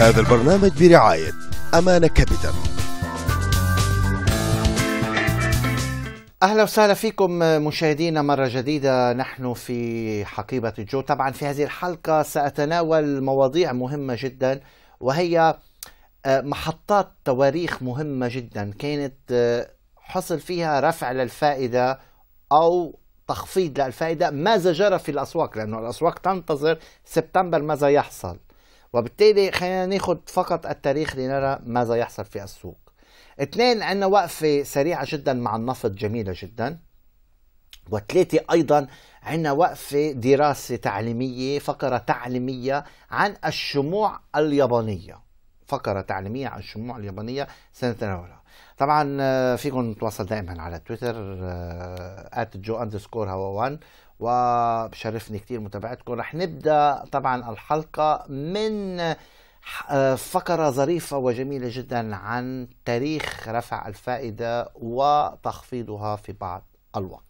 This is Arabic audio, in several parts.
هذا البرنامج برعاية أمانة كابيتال اهلا وسهلا فيكم مشاهدينا مره جديده نحن في حقيبه الجو طبعا في هذه الحلقه ساتناول مواضيع مهمه جدا وهي آه، محطات تواريخ مهمه جدا كانت آه، حصل فيها رفع للفائده او تخفيض للفائده ماذا جرى في الاسواق لانه الاسواق تنتظر سبتمبر ماذا يحصل وبالتالي خلينا ناخذ فقط التاريخ لنرى ماذا يحصل في السوق اثنين عندنا وقفة سريعة جدا مع النفط جميلة جدا وثلاثة أيضا عندنا وقفة دراسة تعليمية فقرة تعليمية عن الشموع اليابانية فقرة تعليمية عن الشموع اليابانية سنتناولها طبعا آه، فيكم تتواصل دائما على تويتر آه، @جو_هوا1 وبشرفني كتير متابعتكم رح نبدا طبعا الحلقه من آه، فقرة ظريفة وجميلة جدا عن تاريخ رفع الفائدة وتخفيضها في بعض الوقت.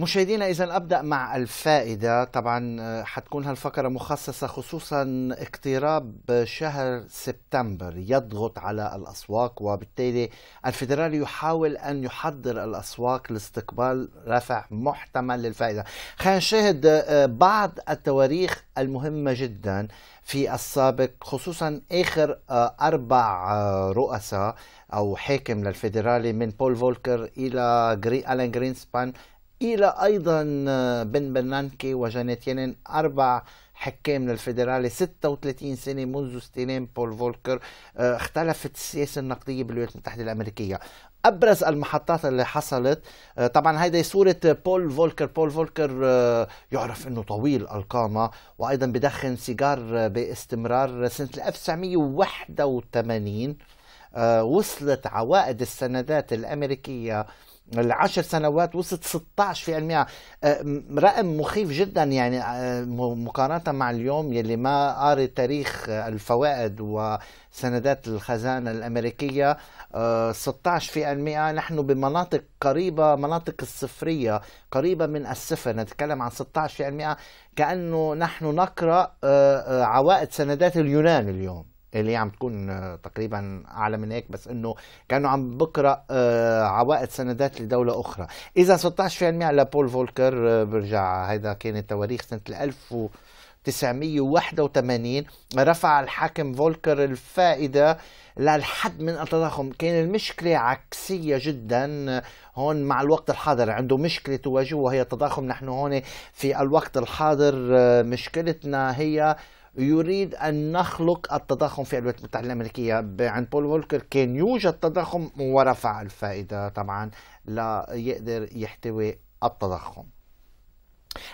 مشاهدينا اذا ابدا مع الفائده طبعا آه، حتكون هالفقره مخصصه خصوصا اقتراب شهر سبتمبر يضغط على الاسواق وبالتالي الفدرالي يحاول ان يحضر الاسواق لاستقبال رفع محتمل للفائده خلينا نشاهد آه، بعض التواريخ المهمه جدا في السابق خصوصا اخر آه، اربع رؤساء او حاكم للفيدرالي من بول فولكر الى الين جرينسبان إلى أيضا آه، بن برنانكي وجانيت يانين أربع حكام للفيدرالي 36 سنة منذ استلام بول فولكر آه، اختلفت السياسة النقدية بالولايات المتحدة الأمريكية ابرز المحطات اللي حصلت آه، طبعا هيدي صوره بول فولكر بول فولكر يعرف انه طويل القامه وايضا بدخن سيجار باستمرار سنه 1981 وصلت عوائد السندات الامريكيه العشر سنوات وصلت 16% آه، رقم مخيف جدا يعني آه، مقارنة مع اليوم يلي ما قاري تاريخ آه، الفوائد وسندات الخزانة الأمريكية 16% نحن بمناطق قريبة مناطق الصفرية قريبة من الصفر نتكلم عن 16% كأنه نحن نقرأ عوائد سندات اليونان اليوم اللي عم تكون آه، تقريبا اعلى من هيك بس انه كانوا عم بقرا آه، عوائد سندات لدوله اخرى اذا 16% لبول فولكر آه، برجع هذا كانت تواريخ سنه 1000 و 1981 رفع الحاكم فولكر الفائدة للحد من التضخم كان المشكلة عكسية جدا هون مع الوقت الحاضر عنده مشكلة تواجهه وهي التضخم نحن هون في الوقت الحاضر مشكلتنا هي يريد أن نخلق التضخم في الولايات المتحدة الأمريكية عند بول وولكر كان يوجد تضخم ورفع الفائدة طبعا لا يقدر يحتوي التضخم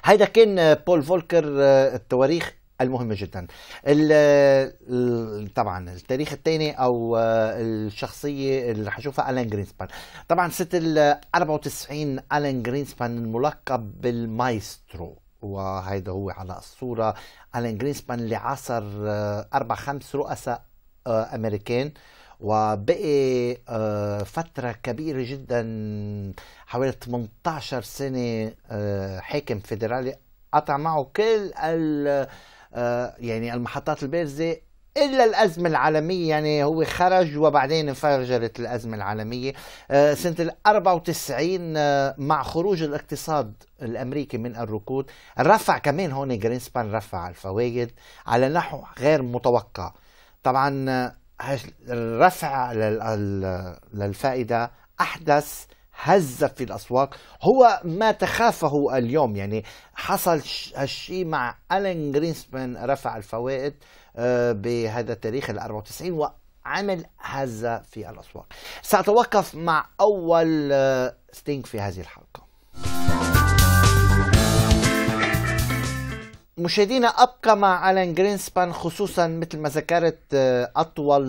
هيدا كان بول فولكر آه، التواريخ المهمة جدا طبعا التاريخ الثاني او آه، الشخصية اللي حشوفها الان جرينسبان طبعا سنة ال 94 آه، الان جرينسبان الملقب بالمايسترو وهيدا هو على الصورة ألين جرينسبان اللي عاصر آه، أربع خمس رؤساء آه، أمريكان وبقي آه، فترة كبيرة جدا حوالي 18 سنة حاكم فيدرالي قطع معه كل يعني المحطات البارزة الا الازمه العالميه يعني هو خرج وبعدين انفجرت الازمه العالميه آه، سنه ال 94 آه، مع خروج الاقتصاد الامريكي من الركود رفع كمان هون جرينسبان رفع الفوائد على نحو غير متوقع طبعا آه، رفع للفائده احدث هزة في الأسواق هو ما تخافه اليوم يعني حصل هالشيء مع ألين جرينسبان رفع الفوائد آه، بهذا التاريخ ال 94 وعمل هزة في الأسواق سأتوقف مع أول آه، ستينك في هذه الحلقة مشاهدينا أبقى مع ألان جرينسبان خصوصا مثل ما ذكرت آه، أطول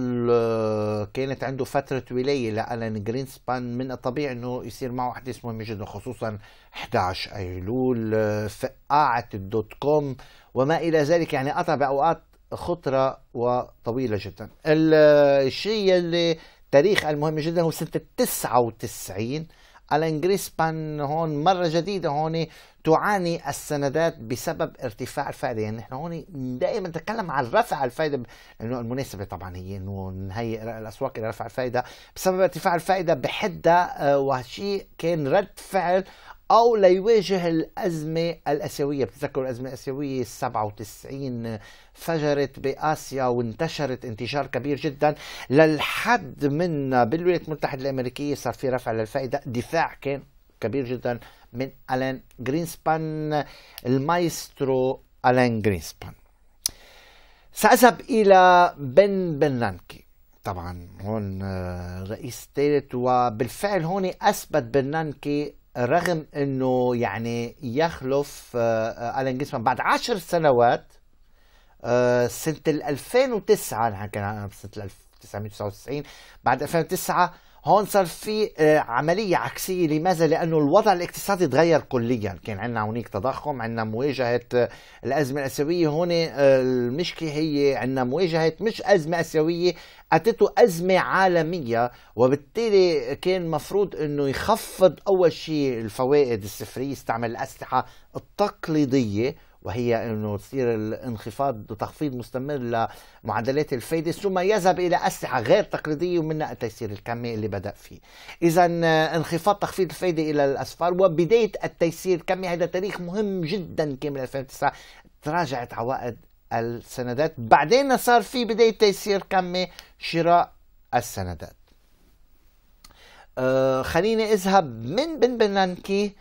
كانت عنده فترة ولاية لألان جرينسبان من الطبيعي أنه يصير معه أحداث مهمة جدا خصوصا 11 أيلول فقاعة الدوت كوم وما إلى ذلك يعني قطع بأوقات خطرة وطويلة جدا الشيء اللي تاريخ المهم جدا هو سنة 99 الانجريسبان هون مرة جديدة هون تعاني السندات بسبب ارتفاع الفائدة يعني نحن هون دائما نتكلم عن رفع الفائدة لأنه المناسبة طبعا هي أنه نهيئ الأسواق إلى رفع الفائدة بسبب ارتفاع الفائدة بحدة آه، وهالشيء كان رد فعل أو ليواجه الأزمة الآسيوية بتذكروا الأزمة الآسيوية 97 فجرت بآسيا وانتشرت انتشار كبير جدا للحد من بالولايات المتحدة الأمريكية صار في رفع للفائدة دفاع كان كبير جدا من ألان جرينسبان المايسترو ألان جرينسبان سأذهب إلى بن بنانكي طبعا هون آه، رئيس ثالث وبالفعل هون اثبت برنانكي رغم انه يعني يخلف آه، آه، الين جريزمان بعد عشر سنوات آه، سنه 2009 نحن كنا سنه 1999 بعد 2009 هون صار في آه، عملية عكسية لماذا؟ لأنه الوضع الاقتصادي تغير كليا كان عندنا هونيك تضخم عندنا مواجهة آه، الأزمة الآسيوية هون آه، المشكلة هي عندنا مواجهة مش أزمة آسيوية أتته أزمة عالمية وبالتالي كان مفروض أنه يخفض أول شيء الفوائد الصفرية يستعمل الأسلحة التقليدية وهي انه تصير الانخفاض وتخفيض مستمر لمعدلات الفايده ثم يذهب الى اسلحه غير تقليديه ومنها التيسير الكمي اللي بدا فيه. اذا آه، انخفاض تخفيض الفايده الى الاسفار وبدايه التيسير الكمي هذا تاريخ مهم جدا كامل 2009 تراجعت عوائد السندات بعدين صار في بدايه تيسير كمي شراء السندات. آه خليني اذهب من بن بنانكي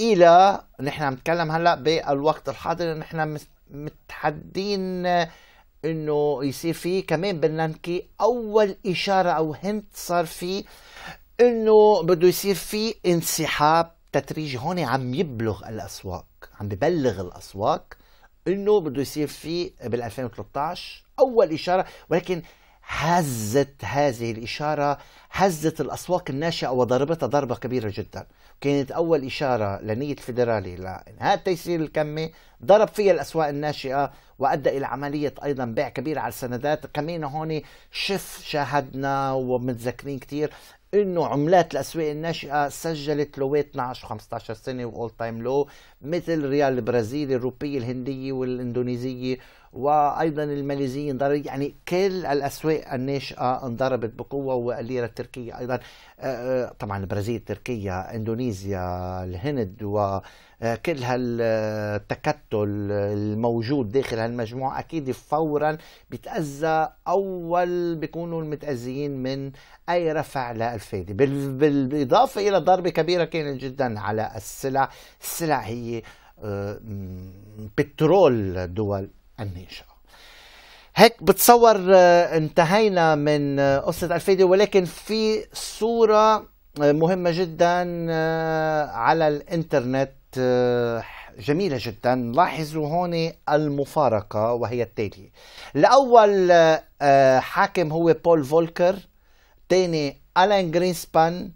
الى نحن عم نتكلم هلا بالوقت الحاضر نحن متحدين آه، انه يصير في كمان بلنكي اول اشاره او هنت صار في انه بده يصير في انسحاب تدريجي هون عم يبلغ الاسواق عم ببلغ الاسواق انه بده يصير في بال 2013 اول اشاره ولكن هزت هذه الإشارة هزت الأسواق الناشئة وضربتها ضربة كبيرة جدا كانت أول إشارة لنية الفيدرالي لإنهاء تيسير الكمي ضرب فيها الأسواق الناشئة وأدى إلى عملية أيضا بيع كبير على السندات كمان هون شف شاهدنا ومتذكرين كتير انه عملات الاسواق الناشئه سجلت لوات 12 و15 سنه واول تايم لو مثل ريال البرازيلي الروبيه الهنديه والاندونيزيه وايضا الماليزيين ضرب يعني كل الاسواق الناشئه انضربت بقوه والليره التركيه ايضا آه، آه، طبعا البرازيل تركيا اندونيسيا الهند وكل هالتكتل الموجود داخل هالمجموعه اكيد فورا بيتاذى اول بيكونوا المتاذيين من اي رفع للفائده بالاضافه الى ضربه كبيره كانت جدا على السلع السلع هي آه، بترول دول الناشئة هيك بتصور آه، انتهينا من آه، قصة الفيديو ولكن في صورة آه، مهمة جدا على الانترنت جميلة جدا لاحظوا هون المفارقة وهي التالية الأول حاكم هو بول فولكر تاني ألان جرينسبان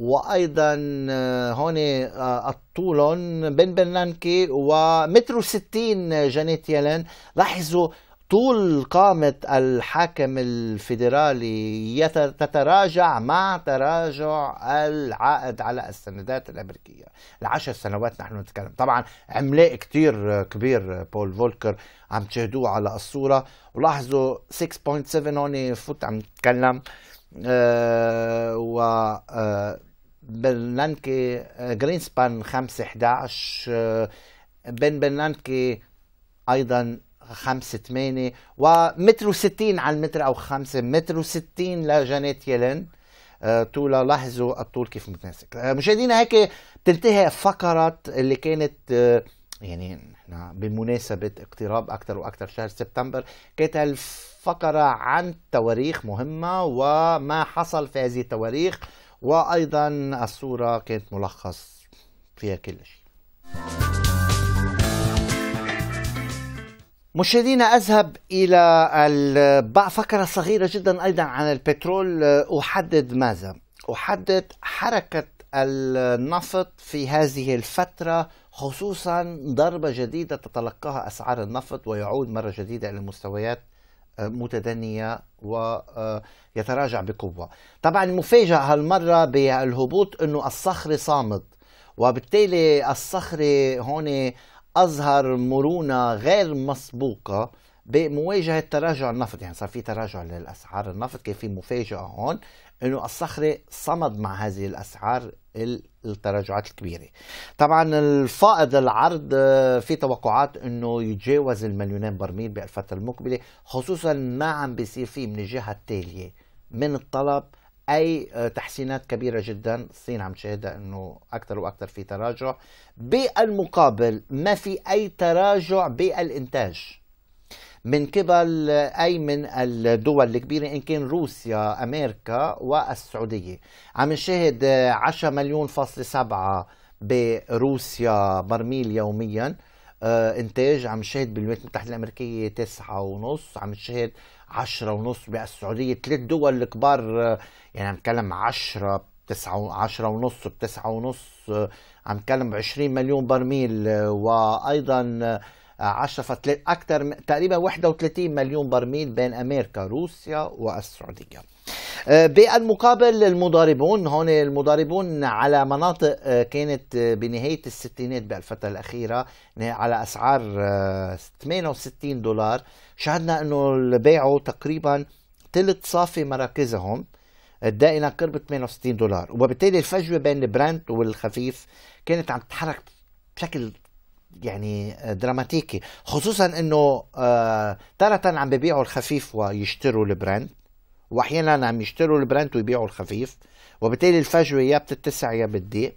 وايضا آه، هون آه، الطولن بن برنانكي ومتر 60 آه، جانيت يلين لاحظوا طول قامة الحاكم الفيدرالي تتراجع مع تراجع العائد على السندات الأمريكية العشر سنوات نحن نتكلم طبعا عملاق كتير كبير بول فولكر عم تشاهدوه على الصورة ولاحظوا 6.7 هون فوت عم نتكلم أه و أه برنانكي آه، جرينسبان 5 11 آه، بن برنانكي ايضا 5 8 ومتر و60 على المتر او 5 متر و60 لجانيت يلين آه، طولها لاحظوا الطول كيف متناسق مشاهدينا هيك بتنتهي فقرة اللي كانت يعني نحن بمناسبة اقتراب أكثر وأكثر شهر سبتمبر كانت الفقرة عن تواريخ مهمة وما حصل في هذه التواريخ وأيضا الصورة كانت ملخص فيها كل شيء مشاهدينا أذهب إلى البع فكرة صغيرة جدا أيضا عن البترول أحدد ماذا؟ أحدد حركة النفط في هذه الفترة خصوصا ضربة جديدة تتلقاها أسعار النفط ويعود مرة جديدة إلى مستويات متدنية ويتراجع آه، بقوة طبعا المفاجأة هالمرة بالهبوط أنه الصخر صامد وبالتالي الصخر هون أظهر مرونة غير مسبوقة بمواجهه تراجع النفط يعني صار في تراجع للاسعار النفط كان في مفاجاه هون انه الصخري صمد مع هذه الاسعار التراجعات الكبيره طبعا الفائض العرض آه، في توقعات انه يتجاوز المليونين برميل بالفتره المقبله خصوصا ما عم بيصير فيه من الجهه التاليه من الطلب اي آه، تحسينات كبيره جدا الصين عم تشاهدها انه اكثر واكثر في تراجع بالمقابل ما في اي تراجع بالانتاج من قبل أي من الدول الكبيرة إن كان روسيا أمريكا والسعودية عم نشاهد 10 مليون فاصل سبعة بروسيا برميل يوميا آه، انتاج عم نشاهد بالولايات المتحدة الأمريكية تسعة ونص عم نشاهد عشرة ونص بالسعودية ثلاث دول الكبار آه، يعني عم نتكلم عشرة بتسعة عشرة ونص بتسعة ونص آه، عم نتكلم بعشرين مليون برميل وأيضا عشفت أكثر تقريبا 31 مليون برميل بين أمريكا روسيا والسعودية آه، بالمقابل المضاربون هون المضاربون على مناطق آه، كانت آه، بنهاية الستينات بالفترة الأخيرة على أسعار 68 دولار شهدنا أنه بيعوا تقريبا ثلث صافي مراكزهم الدائنة قرب 68 دولار وبالتالي الفجوة بين البرانت والخفيف كانت عم تتحرك بشكل يعني آه، دراماتيكي خصوصا انه آه، تارة عم ببيعوا الخفيف ويشتروا البراند واحيانا عم يشتروا البراند ويبيعوا الخفيف وبالتالي الفجوه يا بتتسع يا بتضيق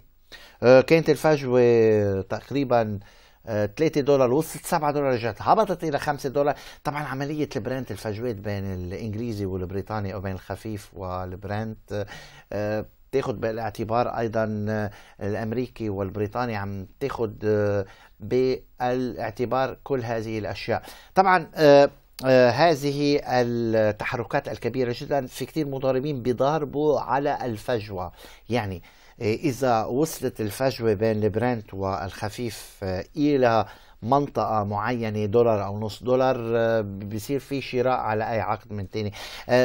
آه، كانت الفجوه تقريبا 3 دولار وصلت 7 دولار رجعت هبطت الى 5 دولار طبعا عمليه البراند الفجوات بين الانجليزي والبريطاني او بين الخفيف والبراند تاخذ بالاعتبار ايضا الامريكي والبريطاني عم تاخذ بالاعتبار كل هذه الاشياء طبعا آه، آه، هذه التحركات الكبيره جدا في كثير مضاربين بيضاربوا على الفجوه يعني آه، اذا وصلت الفجوه بين البرنت والخفيف الى منطقة معينة دولار أو نص دولار بصير في شراء على أي عقد من تاني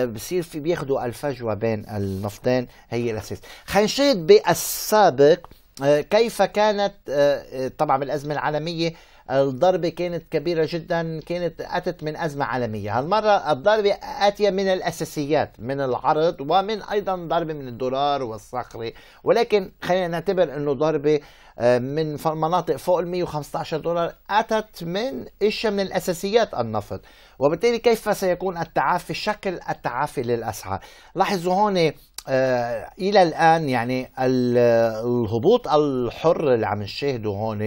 بصير في بياخدوا الفجوة بين النفطين هي الأساس خلينا نشيد بالسابق آه، كيف كانت آه، آه، طبعا بالازمه العالمية الضربة كانت كبيرة جدا كانت أتت من أزمة عالمية هالمرة الضربة آتية من الأساسيات من العرض ومن أيضا ضربة من الدولار والصخري ولكن خلينا نعتبر أنه ضربة من مناطق فوق ال 115 دولار أتت من إشياء من الأساسيات النفط وبالتالي كيف سيكون التعافي شكل التعافي للأسعار لاحظوا هون آه، الى الان يعني الهبوط الحر اللي عم نشاهده هون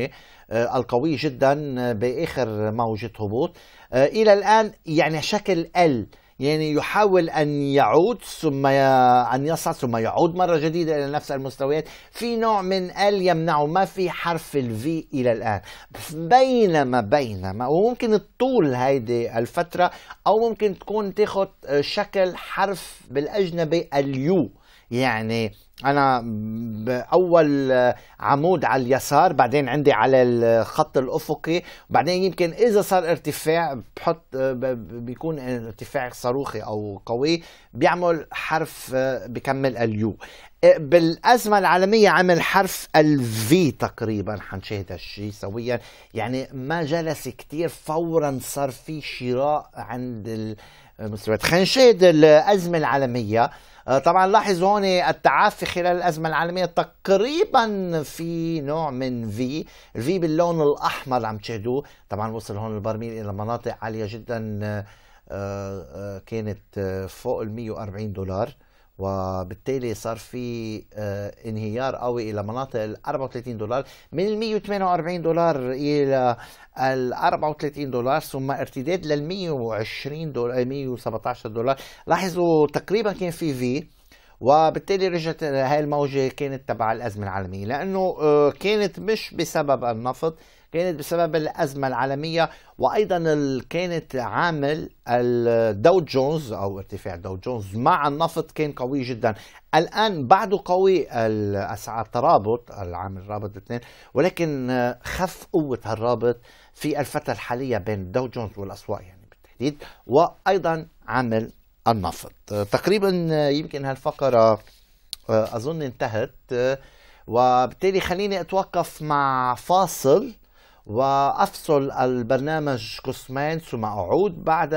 آه، القوي جدا آه، باخر موجه هبوط الى الان يعني شكل آه يعني يحاول أن يعود ثم ي... أن يصعد ثم يعود مرة جديدة إلى نفس المستويات في نوع من ال يمنعه ما في حرف الفي إلى الآن بينما بينما وممكن تطول هيدي الفترة أو ممكن تكون تاخذ شكل حرف بالأجنبي اليو يعني انا باول عمود على اليسار بعدين عندي على الخط الافقي وبعدين يمكن اذا صار ارتفاع بحط بيكون ارتفاع صاروخي او قوي بيعمل حرف بكمل اليو بالازمه العالميه عمل حرف الفي تقريبا حنشاهد هالشيء سويا يعني ما جلس كثير فورا صار في شراء عند المستويات خلينا نشاهد الازمه العالميه آه، طبعا لاحظ هون التعافي خلال الأزمة العالمية تقريبا في نوع من في الفي باللون الأحمر عم تشاهدوه طبعا وصل هون البرميل إلى مناطق عالية جدا آه، آه، كانت فوق ال 140 دولار وبالتالي صار في آه، انهيار قوي الى مناطق ال 34 دولار من ال 148 دولار الى ال 34 دولار ثم ارتداد لل 120 دولار 117 دولار لاحظوا تقريبا كان في في وبالتالي رجعت هاي الموجة كانت تبع الأزمة العالمية لأنه آه، كانت مش بسبب النفط كانت بسبب الأزمة العالمية وأيضا كانت عامل الدو جونز أو ارتفاع دو جونز مع النفط كان قوي جدا الآن بعده قوي الأسعار الترابط العامل الرابط الاثنين ولكن خف قوة هالرابط في الفترة الحالية بين دو جونز والأسواق يعني بالتحديد وأيضا عامل النفط تقريبا يمكن هالفقرة آه، أظن انتهت آه، وبالتالي خليني أتوقف مع فاصل وافصل البرنامج قسمين ثم اعود بعد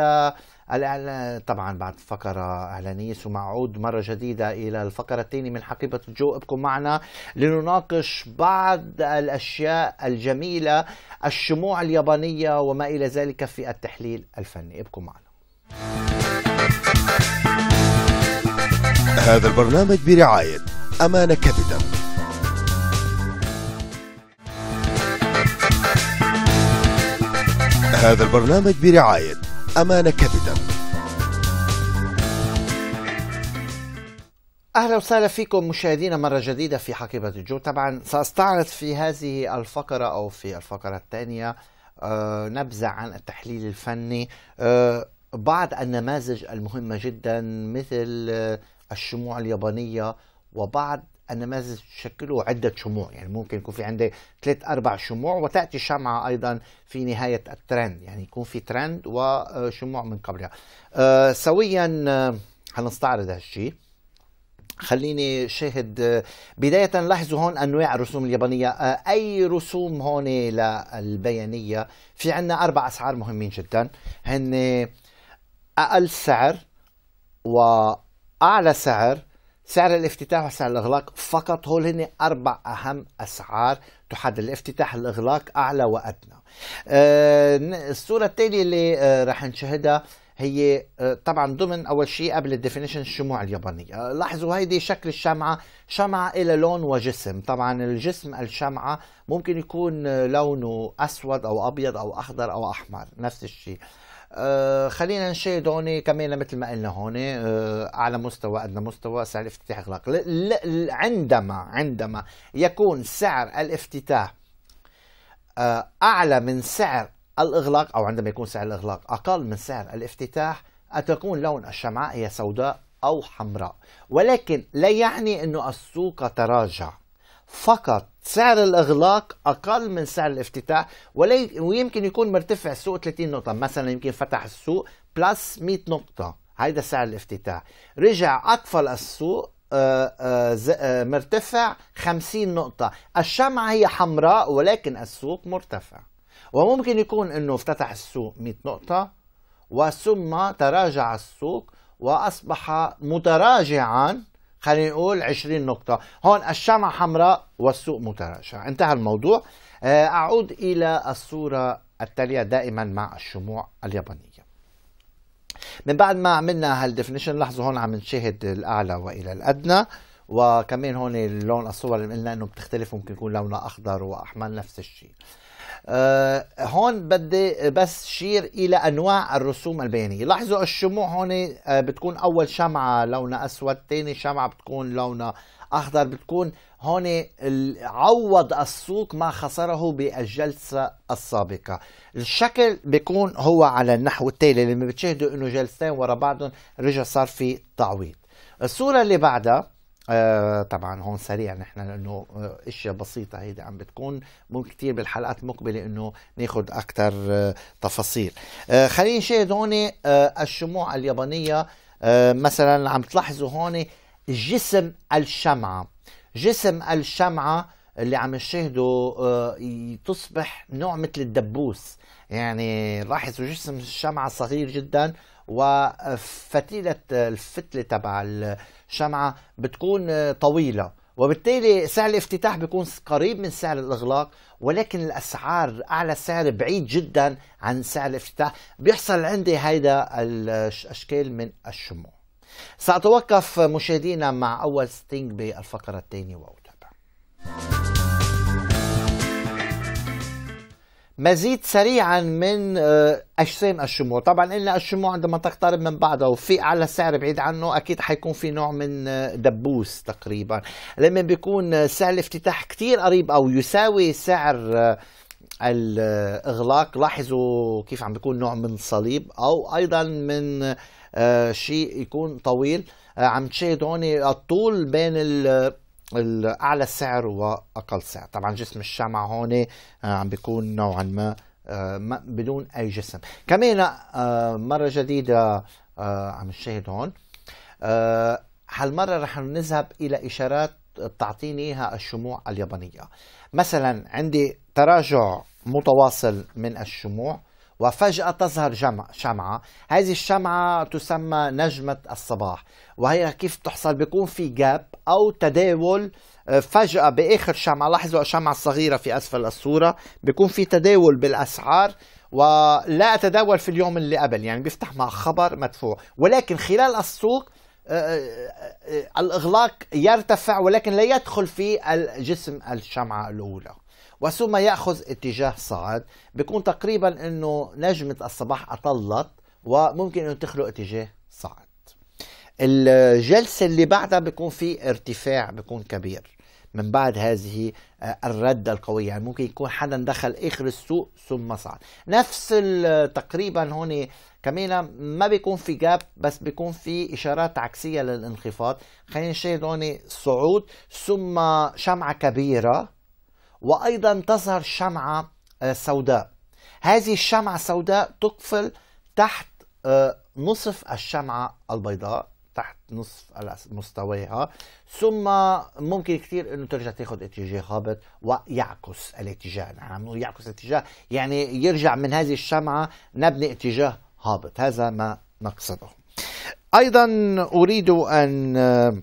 الإعلان طبعا بعد فقرة إعلانية ثم أعود مرة جديدة إلى الفقرة الثانية من حقيبة الجو ابقوا معنا لنناقش بعض الأشياء الجميلة الشموع اليابانية وما إلى ذلك في التحليل الفني ابقوا معنا هذا البرنامج برعاية أمانة كابيتال هذا البرنامج برعاية أمانة كابيتال أهلا وسهلا فيكم مشاهدينا مرة جديدة في حقيبة الجو طبعا سأستعرض في هذه الفقرة أو في الفقرة الثانية آه، نبذة عن التحليل الفني آه، بعض النماذج المهمة جدا مثل آه، الشموع اليابانية وبعض النماذج تشكله عدة شموع يعني ممكن يكون في عندي ثلاث أربع شموع وتأتي شمعة أيضا في نهاية الترند يعني يكون في ترند وشموع من قبلها آه، سويا حنستعرض آه، هالشيء خليني شاهد آه، بداية لاحظوا هون أنواع الرسوم اليابانية أي رسوم هون للبيانية في عنا أربع أسعار مهمين جدا هن أقل سعر وأعلى سعر سعر الافتتاح وسعر الاغلاق فقط هول هن اربع اهم اسعار تحدد الافتتاح الاغلاق اعلى وادنى آه، الصوره الثانيه اللي آه، راح نشاهدها هي آه، طبعا ضمن اول شيء قبل الديفينيشن الشموع اليابانيه لاحظوا هيدي شكل الشمعه شمعه إلى لون وجسم طبعا الجسم الشمعه ممكن يكون لونه اسود او ابيض او اخضر او احمر نفس الشيء آه، خلينا نشاهد هون كمان مثل ما قلنا هون اعلى آه، مستوى ادنى مستوى سعر الافتتاح اغلاق عندما عندما يكون سعر الافتتاح آه، اعلى من سعر الاغلاق او عندما يكون سعر الاغلاق اقل من سعر الافتتاح تكون لون الشمعة هي سوداء او حمراء ولكن لا يعني انه السوق تراجع فقط سعر الاغلاق اقل من سعر الافتتاح ويمكن يكون مرتفع السوق 30 نقطه مثلا يمكن فتح السوق بلس 100 نقطه هيدا سعر الافتتاح رجع اطفل السوق آه، آه، آه، مرتفع 50 نقطة الشمعة هي حمراء ولكن السوق مرتفع وممكن يكون أنه افتتح السوق 100 نقطة وثم تراجع السوق وأصبح متراجعا خلينا نقول 20 نقطة هون الشمعة حمراء والسوق متراجع، انتهى الموضوع آه، أعود إلى الصورة التالية دائما مع الشموع اليابانية من بعد ما عملنا هالديفينيشن لاحظوا هون عم نشاهد الأعلى وإلى الأدنى وكمان هون اللون الصور اللي قلنا انه بتختلف ممكن يكون لونها اخضر واحمر نفس الشيء آه، هون بدي بس شير الى انواع الرسوم البيانيه لاحظوا الشموع هون آه، بتكون اول شمعه لونها اسود ثاني شمعه بتكون لونها اخضر بتكون هون عوض السوق ما خسره بالجلسه السابقه الشكل بيكون هو على النحو التالي لما بتشاهدوا انه جلستين ورا بعضهم رجع صار في تعويض الصوره اللي بعدها آه طبعا هون سريع نحن لانه آه، اشياء بسيطه هيدي عم بتكون ممكن كثير بالحلقات المقبله انه ناخذ اكثر آه تفاصيل آه خلينا نشاهد هون آه الشموع اليابانيه آه مثلا عم تلاحظوا هون جسم الشمعه جسم الشمعه اللي عم نشاهده آه، تصبح نوع مثل الدبوس يعني لاحظوا جسم الشمعة صغير جدا وفتيلة الفتلة تبع الشمعة بتكون آه، طويلة وبالتالي سعر الافتتاح بيكون قريب من سعر الاغلاق ولكن الاسعار اعلى سعر بعيد جدا عن سعر الافتتاح بيحصل عندي هيدا الاشكال من الشموع سأتوقف مشاهدينا مع أول ستينج بالفقرة الثانية وأول مزيد سريعا من آه، اجسام الشموع طبعا قلنا الشموع عندما تقترب من بعضها وفي اعلى سعر بعيد عنه اكيد حيكون في نوع من آه، دبوس تقريبا لما بيكون آه، سعر الافتتاح كتير قريب او يساوي سعر الاغلاق لاحظوا كيف عم بيكون نوع من صليب او ايضا من شيء يكون طويل عم تشاهد هون الطول بين الاعلى سعر واقل سعر طبعا جسم الشمع هون آه، عم بيكون نوعا آه، ما بدون اي جسم كمان آه، مره جديده عم نشاهد هون هالمره رح نذهب الى اشارات بتعطيني اياها الشموع اليابانيه مثلا عندي تراجع متواصل من الشموع وفجأة تظهر جمع شمعة هذه الشمعة تسمى نجمة الصباح وهي كيف تحصل بيكون في جاب أو تداول آه، فجأة بآخر شمعة لاحظوا الشمعة الصغيرة في أسفل الصورة بيكون في تداول بالأسعار ولا أتداول في اليوم اللي قبل يعني بيفتح مع خبر مدفوع ولكن خلال السوق آه، آه، الإغلاق يرتفع ولكن لا يدخل في جسم الشمعة الأولى وثم ياخذ اتجاه صاعد بيكون تقريبا انه نجمه الصباح اطلت وممكن انه تخلق اتجاه صاعد الجلسه اللي بعدها بيكون في ارتفاع بيكون كبير من بعد هذه آه، الردة القوية يعني ممكن يكون حدا دخل آخر السوق ثم صعد نفس تقريبا هون كمان ما بيكون في جاب بس بيكون في إشارات عكسية للانخفاض خلينا نشاهد هون صعود ثم شمعة كبيرة وأيضا تظهر شمعة آه، سوداء هذه الشمعة السوداء تقفل تحت آه، نصف الشمعة البيضاء تحت نصف مستويها ثم ممكن كثير انه ترجع تاخذ اتجاه هابط ويعكس الاتجاه نحن عم نقول يعكس الاتجاه يعني يرجع من هذه الشمعه نبني اتجاه هابط هذا ما نقصده ايضا اريد ان آه،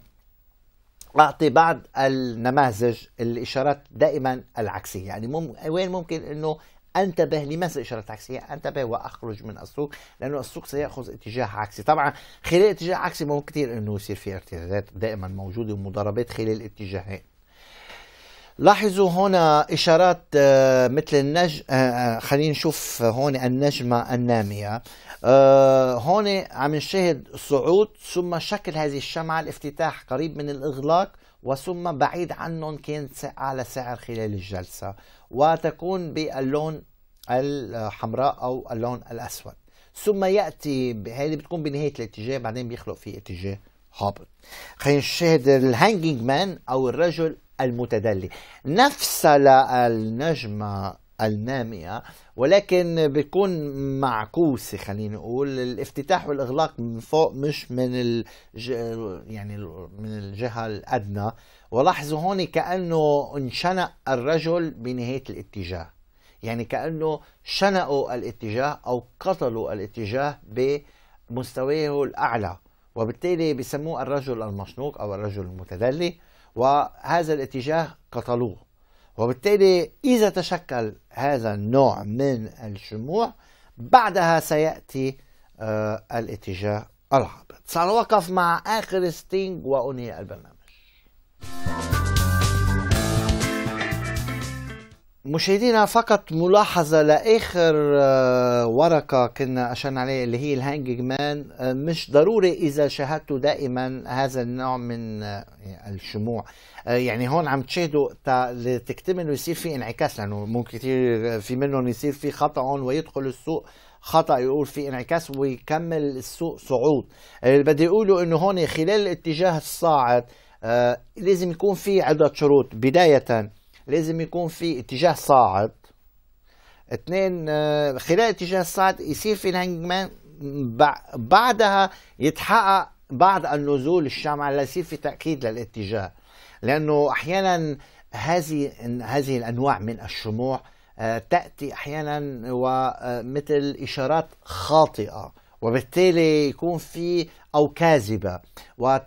أعطي بعض النماذج الإشارات دائما العكسية يعني مم... وين ممكن أنه انتبه لماذا الاشارات العكسيه؟ انتبه واخرج من السوق لانه السوق سياخذ اتجاه عكسي طبعا خلال اتجاه عكسي ممكن كثير انه يصير في ارتدادات دائما موجوده ومضاربات خلال اتجاهين لاحظوا هنا إشارات آه، مثل النج آه، آه، خلينا نشوف هون النجمة النامية هون عم نشاهد صعود ثم شكل هذه الشمعة الافتتاح قريب من الإغلاق وثم بعيد عنهم كانت أعلى سعر خلال الجلسة وتكون باللون الحمراء أو اللون الأسود ثم يأتي هذه بتكون بنهاية الاتجاه بعدين بيخلق في اتجاه هابط خلينا نشاهد الهانجينج مان أو الرجل المتدلي نفس النجمة النامئة ولكن بيكون معكوسة خلينا نقول الافتتاح والإغلاق من فوق مش من الج... يعني من الجهة الأدنى ولاحظوا هون كأنه انشنق الرجل بنهاية الاتجاه يعني كأنه شنقوا الاتجاه أو قتلوا الاتجاه بمستواه الأعلى وبالتالي بسموه الرجل المشنوق أو الرجل المتدلي وهذا الاتجاه قتلوه وبالتالي إذا تشكل هذا النوع من الشموع بعدها سيأتي آه، الاتجاه العابد سنوقف مع آخر ستينج وأنهي البرنامج مشاهدينا فقط ملاحظة لآخر آه، ورقة كنا أشرنا عليها اللي هي الهانجينج مان آه، مش ضروري إذا شاهدتوا دائما هذا النوع من آه، الشموع يعني هون عم تشاهدوا لتكتمل ويصير في انعكاس لأنه ممكن كثير في منهم يصير في خطأ ويدخل السوق خطا يقول في انعكاس ويكمل السوق صعود اللي بدي اقوله انه هون خلال الاتجاه الصاعد آه لازم يكون في عده شروط بدايه لازم يكون في اتجاه صاعد اثنين آه، خلال اتجاه الصاعد يصير في الهانجمان بعدها يتحقق بعد النزول الشمع ليصير في تاكيد للاتجاه لانه احيانا هذه هذه الانواع من الشموع آه، تاتي احيانا ومثل آه، اشارات خاطئه وبالتالي يكون في او كاذبه وت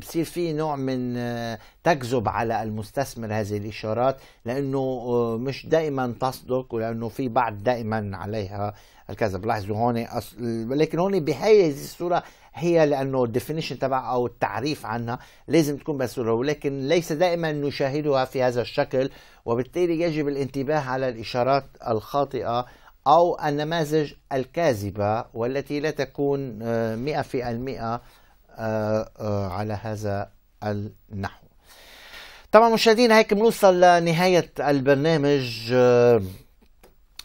بصير في نوع من آه، تكذب على المستثمر هذه الاشارات لانه آه، مش دائما تصدق ولانه في بعض دائما عليها الكذب بلاحظوا هون ولكن لكن هون بهي الصوره هي لانه الديفينيشن تبعها او التعريف عنها لازم تكون بصوره ولكن ليس دائما نشاهدها في هذا الشكل وبالتالي يجب الانتباه على الاشارات الخاطئه او النماذج الكاذبه والتي لا تكون 100% آه، آه، آه، على هذا النحو طبعا مشاهدينا هيك بنوصل لنهاية البرنامج آه،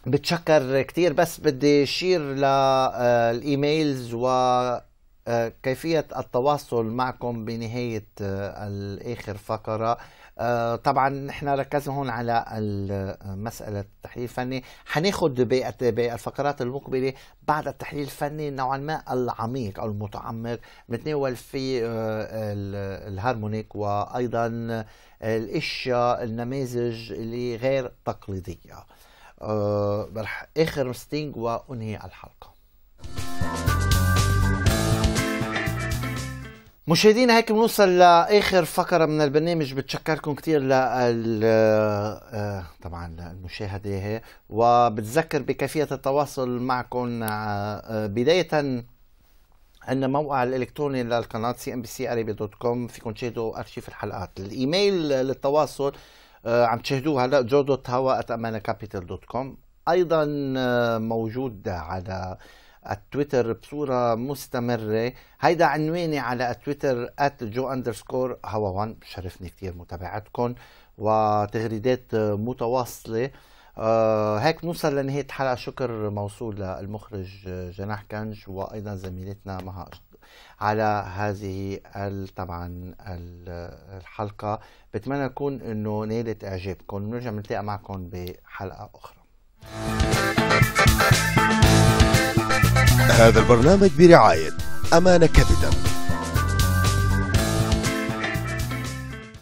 بتشكر كتير بس بدي شير للايميلز و كيفية التواصل معكم بنهاية آخر فقرة آه، طبعا احنا ركزنا هون على مساله التحليل الفني حناخد بالفقرات المقبله بعد التحليل الفني نوعا ما العميق او المتعمق بنتناول في آه، الهارمونيك وايضا الاشياء النماذج اللي غير تقليديه آه، رح اخر ستينج وانهي الحلقه مشاهدينا هيك بنوصل لاخر فقره من البرنامج بتشكركم كثير لل آه، طبعا المشاهده هي وبتذكر بكيفيه التواصل معكم آه، آه، بدايه عندنا موقع الالكتروني للقناه سي ام بي سي عربي دوت كوم فيكم تشاهدوا ارشيف الحلقات الايميل للتواصل عم تشاهدوه هلا جو دوت هوا ات كابيتال دوت كوم ايضا موجود على التويتر بصورة مستمرة هيدا عنواني على التويتر جو اندرسكور هوا وان بشرفني كتير متابعتكم وتغريدات متواصلة آه، هيك نوصل لنهاية الحلقة شكر موصول للمخرج جناح كنج وأيضا زميلتنا مها على هذه طبعا الحلقة بتمنى يكون انه نالت اعجابكم بنرجع نلتقي معكم بحلقة اخرى هذا البرنامج برعاية أمانة كابيتال